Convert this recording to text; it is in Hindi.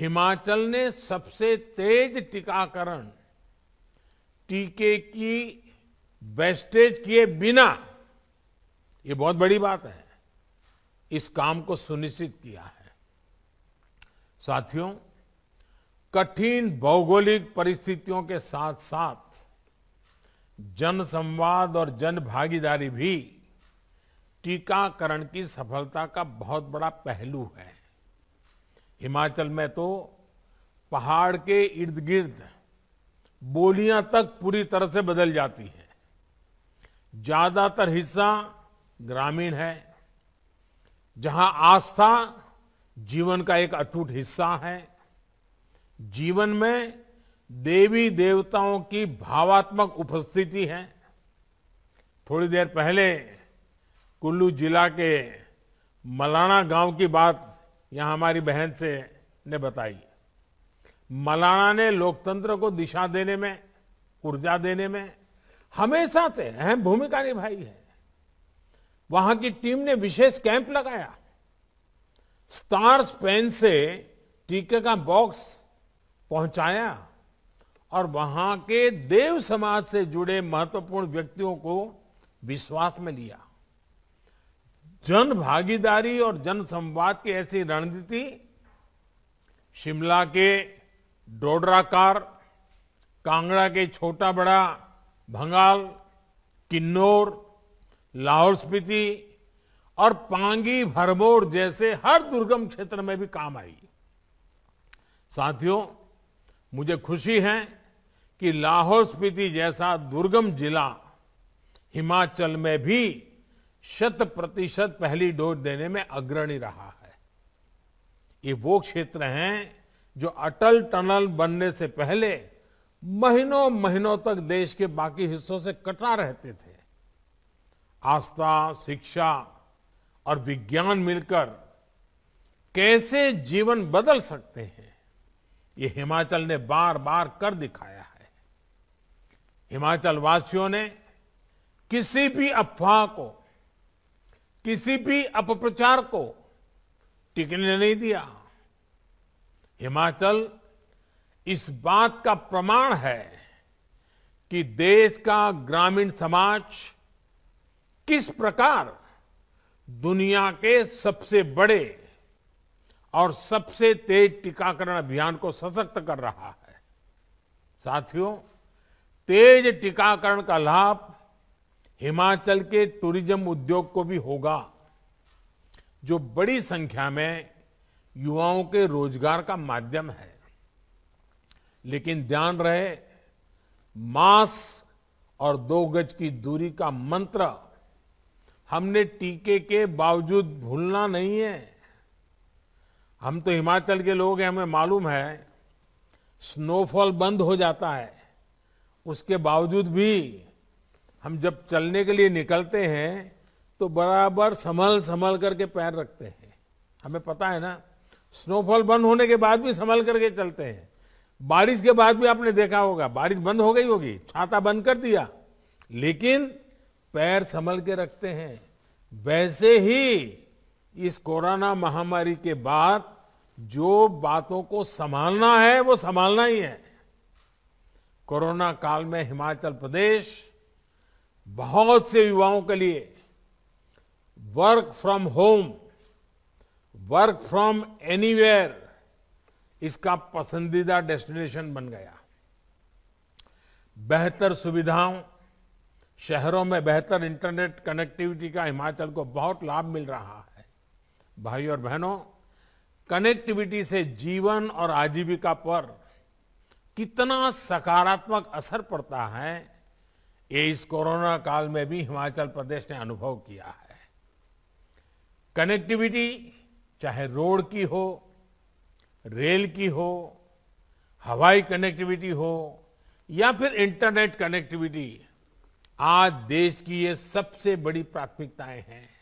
हिमाचल ने सबसे तेज टीकाकरण टीके की वेस्टेज किए बिना ये बहुत बड़ी बात है इस काम को सुनिश्चित किया है साथियों कठिन भौगोलिक परिस्थितियों के साथ साथ जन संवाद और जन भागीदारी भी टीकाकरण की सफलता का बहुत बड़ा पहलू है हिमाचल में तो पहाड़ के इर्द गिर्द बोलियां तक पूरी तरह से बदल जाती हैं ज्यादातर हिस्सा ग्रामीण है जहां आस्था जीवन का एक अटूट हिस्सा है जीवन में देवी देवताओं की भावात्मक उपस्थिति है थोड़ी देर पहले कुल्लू जिला के मलाना गांव की बात यहां हमारी बहन से ने बताई मलाना ने लोकतंत्र को दिशा देने में ऊर्जा देने में हमेशा से अहम भूमिका निभाई है वहां की टीम ने विशेष कैंप लगाया स्टार पेन से टीके का बॉक्स पहुंचाया और वहां के देव समाज से जुड़े महत्वपूर्ण व्यक्तियों को विश्वास में लिया जन भागीदारी और जन संवाद की ऐसी रणनीति शिमला के डोडराकार कांगड़ा के छोटा बड़ा भंगाल किन्नौर लाहौल स्पीति और पांगी भरमोर जैसे हर दुर्गम क्षेत्र में भी काम आई साथियों मुझे खुशी है कि लाहौल स्पीति जैसा दुर्गम जिला हिमाचल में भी शत प्रतिशत पहली डोज देने में अग्रणी रहा है ये वो क्षेत्र हैं जो अटल टनल बनने से पहले महीनों महीनों तक देश के बाकी हिस्सों से कटा रहते थे आस्था शिक्षा और विज्ञान मिलकर कैसे जीवन बदल सकते हैं ये हिमाचल ने बार बार कर दिखाया है हिमाचल वासियों ने किसी भी अफवाह को किसी भी अपप्रचार को टिकने नहीं दिया हिमाचल इस बात का प्रमाण है कि देश का ग्रामीण समाज किस प्रकार दुनिया के सबसे बड़े और सबसे तेज टीकाकरण अभियान को सशक्त कर रहा है साथियों तेज टीकाकरण का लाभ हिमाचल के टूरिज्म उद्योग को भी होगा जो बड़ी संख्या में युवाओं के रोजगार का माध्यम है लेकिन ध्यान रहे मास और दो गज की दूरी का मंत्र हमने टीके के बावजूद भूलना नहीं है हम तो हिमाचल के लोग हैं हमें मालूम है स्नोफॉल बंद हो जाता है उसके बावजूद भी हम जब चलने के लिए निकलते हैं तो बराबर संभल संभल करके पैर रखते हैं हमें पता है ना स्नोफॉल बंद होने के बाद भी संभल करके चलते हैं बारिश के बाद भी आपने देखा होगा बारिश बंद हो गई होगी छाता बंद कर दिया लेकिन पैर संभल के रखते हैं वैसे ही इस कोरोना महामारी के बाद जो बातों को संभालना है वो संभालना ही है कोरोना काल में हिमाचल प्रदेश बहुत से युवाओं के लिए work from home work from anywhere इसका पसंदीदा डेस्टिनेशन बन गया बेहतर सुविधाओं शहरों में बेहतर इंटरनेट कनेक्टिविटी का हिमाचल को बहुत लाभ मिल रहा है भाई और बहनों कनेक्टिविटी से जीवन और आजीविका पर कितना सकारात्मक असर पड़ता है ये इस कोरोना काल में भी हिमाचल प्रदेश ने अनुभव किया है कनेक्टिविटी चाहे रोड की हो रेल की हो हवाई कनेक्टिविटी हो या फिर इंटरनेट कनेक्टिविटी आज देश की ये सबसे बड़ी प्राथमिकताएं हैं